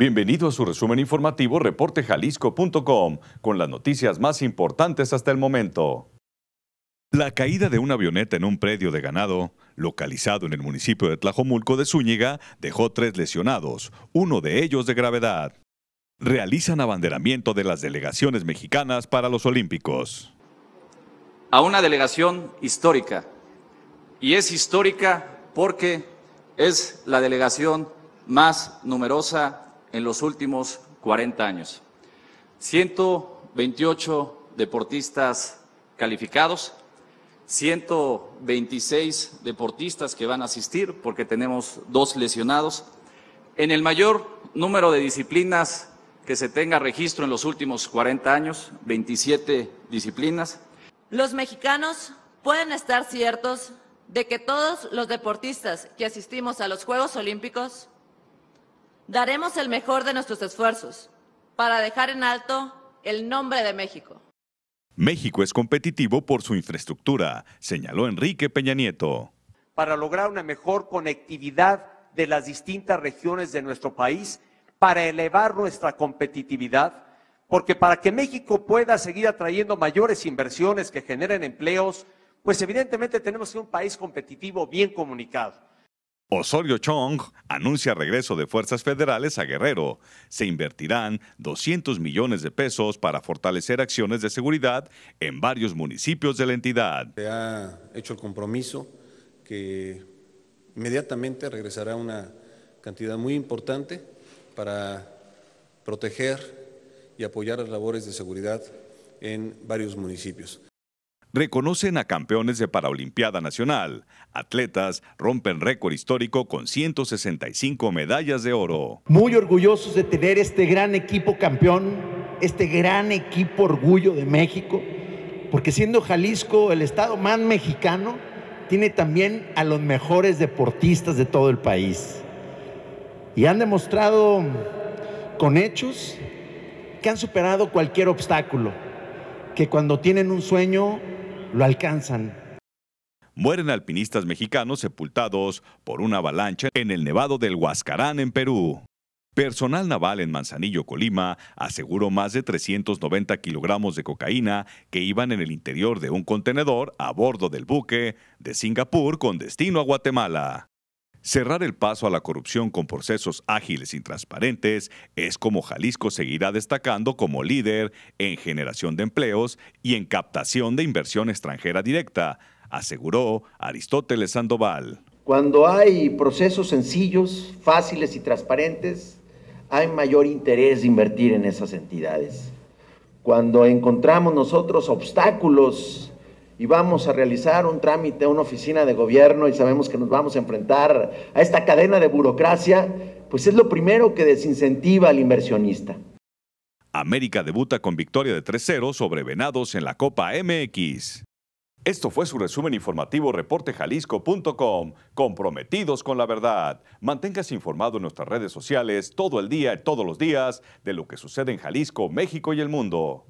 Bienvenido a su resumen informativo reportejalisco.com con las noticias más importantes hasta el momento. La caída de una avioneta en un predio de ganado, localizado en el municipio de Tlajomulco de Zúñiga, dejó tres lesionados, uno de ellos de gravedad. Realizan abanderamiento de las delegaciones mexicanas para los Olímpicos. A una delegación histórica, y es histórica porque es la delegación más numerosa en los últimos 40 años. 128 deportistas calificados, 126 deportistas que van a asistir porque tenemos dos lesionados, en el mayor número de disciplinas que se tenga registro en los últimos 40 años, 27 disciplinas. Los mexicanos pueden estar ciertos de que todos los deportistas que asistimos a los Juegos Olímpicos Daremos el mejor de nuestros esfuerzos para dejar en alto el nombre de México. México es competitivo por su infraestructura, señaló Enrique Peña Nieto. Para lograr una mejor conectividad de las distintas regiones de nuestro país, para elevar nuestra competitividad, porque para que México pueda seguir atrayendo mayores inversiones que generen empleos, pues evidentemente tenemos que ser un país competitivo bien comunicado. Osorio Chong anuncia regreso de fuerzas federales a Guerrero. Se invertirán 200 millones de pesos para fortalecer acciones de seguridad en varios municipios de la entidad. Se ha hecho el compromiso que inmediatamente regresará una cantidad muy importante para proteger y apoyar las labores de seguridad en varios municipios reconocen a campeones de Paralimpiada Nacional. Atletas rompen récord histórico con 165 medallas de oro. Muy orgullosos de tener este gran equipo campeón, este gran equipo orgullo de México, porque siendo Jalisco el estado más mexicano, tiene también a los mejores deportistas de todo el país. Y han demostrado con hechos que han superado cualquier obstáculo, que cuando tienen un sueño lo alcanzan. Mueren alpinistas mexicanos sepultados por una avalancha en el nevado del Huascarán, en Perú. Personal naval en Manzanillo, Colima, aseguró más de 390 kilogramos de cocaína que iban en el interior de un contenedor a bordo del buque de Singapur con destino a Guatemala. Cerrar el paso a la corrupción con procesos ágiles y transparentes es como Jalisco seguirá destacando como líder en generación de empleos y en captación de inversión extranjera directa, aseguró Aristóteles Sandoval. Cuando hay procesos sencillos, fáciles y transparentes, hay mayor interés de invertir en esas entidades. Cuando encontramos nosotros obstáculos y vamos a realizar un trámite una oficina de gobierno y sabemos que nos vamos a enfrentar a esta cadena de burocracia, pues es lo primero que desincentiva al inversionista. América debuta con victoria de 3-0 sobre Venados en la Copa MX. Esto fue su resumen informativo reportejalisco.com. Comprometidos con la verdad. Manténgase informado en nuestras redes sociales todo el día, y todos los días, de lo que sucede en Jalisco, México y el mundo.